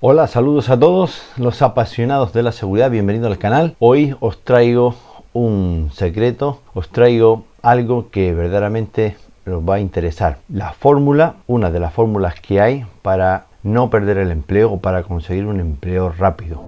Hola, saludos a todos los apasionados de la seguridad, bienvenidos al canal. Hoy os traigo un secreto, os traigo algo que verdaderamente os va a interesar. La fórmula, una de las fórmulas que hay para no perder el empleo o para conseguir un empleo rápido.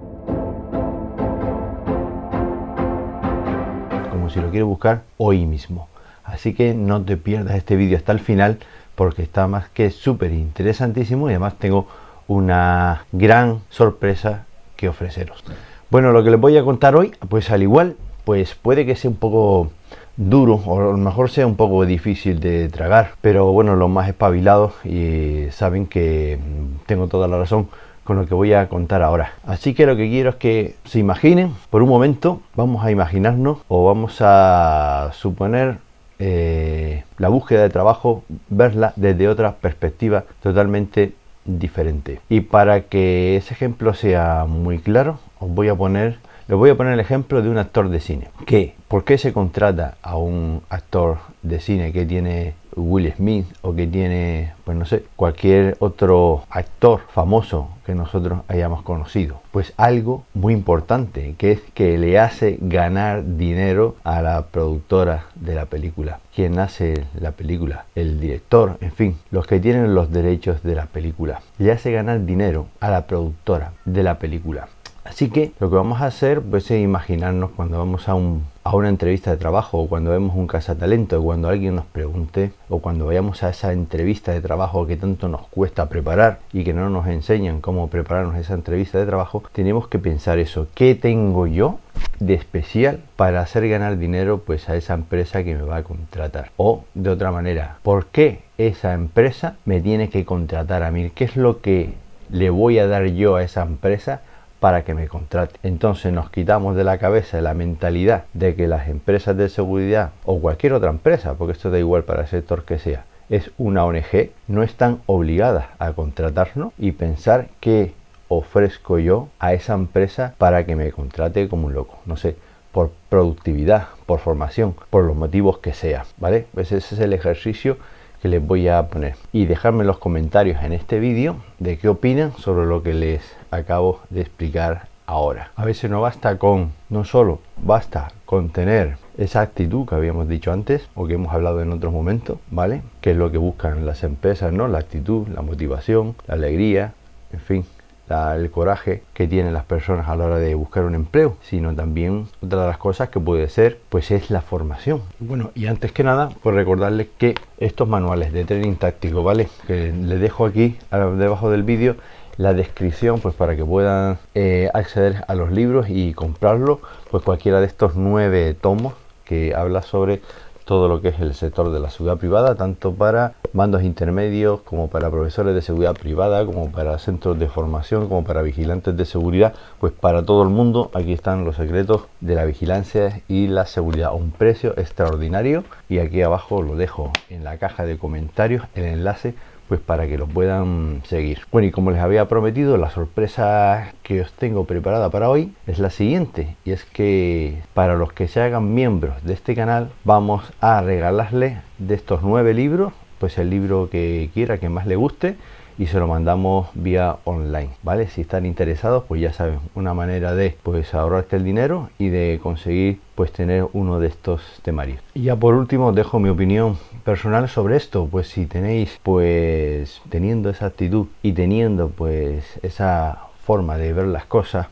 Como si lo quieres buscar hoy mismo. Así que no te pierdas este vídeo hasta el final porque está más que súper interesantísimo y además tengo una gran sorpresa que ofreceros. Bueno, lo que les voy a contar hoy, pues al igual, pues puede que sea un poco duro o a lo mejor sea un poco difícil de tragar, pero bueno, los más espabilados y saben que tengo toda la razón con lo que voy a contar ahora. Así que lo que quiero es que se imaginen, por un momento, vamos a imaginarnos o vamos a suponer eh, la búsqueda de trabajo, verla desde otra perspectiva totalmente diferente. Y para que ese ejemplo sea muy claro, os voy a poner, les voy a poner el ejemplo de un actor de cine. ¿Qué? ¿Por qué se contrata a un actor de cine que tiene Will Smith o que tiene, pues no sé, cualquier otro actor famoso que nosotros hayamos conocido. Pues algo muy importante, que es que le hace ganar dinero a la productora de la película. Quien hace la película, el director, en fin, los que tienen los derechos de la película. Le hace ganar dinero a la productora de la película. Así que lo que vamos a hacer pues, es imaginarnos cuando vamos a, una entrevista de trabajo o cuando vemos un cazatalento o cuando alguien nos pregunte o cuando vayamos a esa entrevista de trabajo que tanto nos cuesta preparar y que no nos enseñan cómo prepararnos esa entrevista de trabajo, tenemos que pensar eso, ¿qué tengo yo de especial para hacer ganar dinero pues a esa empresa que me va a contratar? O de otra manera, ¿por qué esa empresa me tiene que contratar a mí? ¿Qué es lo que le voy a dar yo a esa empresa para que me contrate. Entonces nos quitamos de la cabeza la mentalidad de que las empresas de seguridad o cualquier otra empresa, porque esto da igual para el sector que sea, es una ONG, no están obligadas a contratarnos y pensar que ofrezco yo a esa empresa para que me contrate como un loco. No sé, por productividad, por formación, por los motivos que sea, ¿vale? Ese es el ejercicio que les voy a poner. Y dejarme en los comentarios en este vídeo de qué opinan sobre lo que les acabo de explicar ahora. A veces no basta con, no solo basta con tener esa actitud que habíamos dicho antes o que hemos hablado en otros momentos, ¿vale? Que es lo que buscan las empresas, ¿no? La actitud, la motivación, la alegría, en fin, el coraje que tienen las personas a la hora de buscar un empleo, sino también otra de las cosas que puede ser, pues es la formación. Bueno, y antes que nada, pues recordarles que estos manuales de training táctico, ¿vale? Que les dejo aquí debajo del vídeo la descripción pues para que puedan eh, acceder a los libros y comprarlos pues cualquiera de estos nueve tomos que habla sobre todo lo que es el sector de la seguridad privada, tanto para mandos intermedios como para profesores de seguridad privada, como para centros de formación, como para vigilantes de seguridad, pues para todo el mundo aquí están los secretos de la vigilancia y la seguridad a un precio extraordinario y aquí abajo lo dejo en la caja de comentarios el enlace pues para que lo puedan seguir. Bueno, y como les había prometido, la sorpresa que os tengo preparada para hoy es la siguiente, y es que para los que se hagan miembros de este canal vamos a regalarles de estos nueve libros, pues el libro que quiera, que más le guste, y se lo mandamos vía online, ¿vale? Si están interesados, pues ya saben, una manera de pues ahorrarte el dinero y de conseguir pues tener uno de estos temarios. Y ya por último dejo mi opinión personal sobre esto, pues si tenéis pues teniendo esa actitud y teniendo pues esa forma de ver las cosas,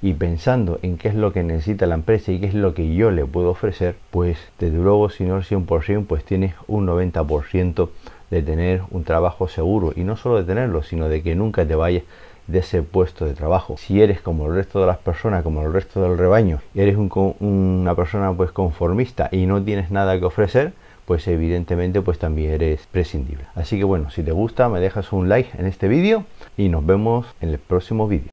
y pensando en qué es lo que necesita la empresa y qué es lo que yo le puedo ofrecer, pues desde luego si no el 100%, pues tienes un 90% de tener un trabajo seguro y no solo de tenerlo, sino de que nunca te vayas de ese puesto de trabajo. Si eres como el resto de las personas, como el resto del rebaño, eres una persona pues conformista y no tienes nada que ofrecer, pues evidentemente pues también eres prescindible. Así que bueno, si te gusta me dejas un like en este vídeo y nos vemos en el próximo vídeo.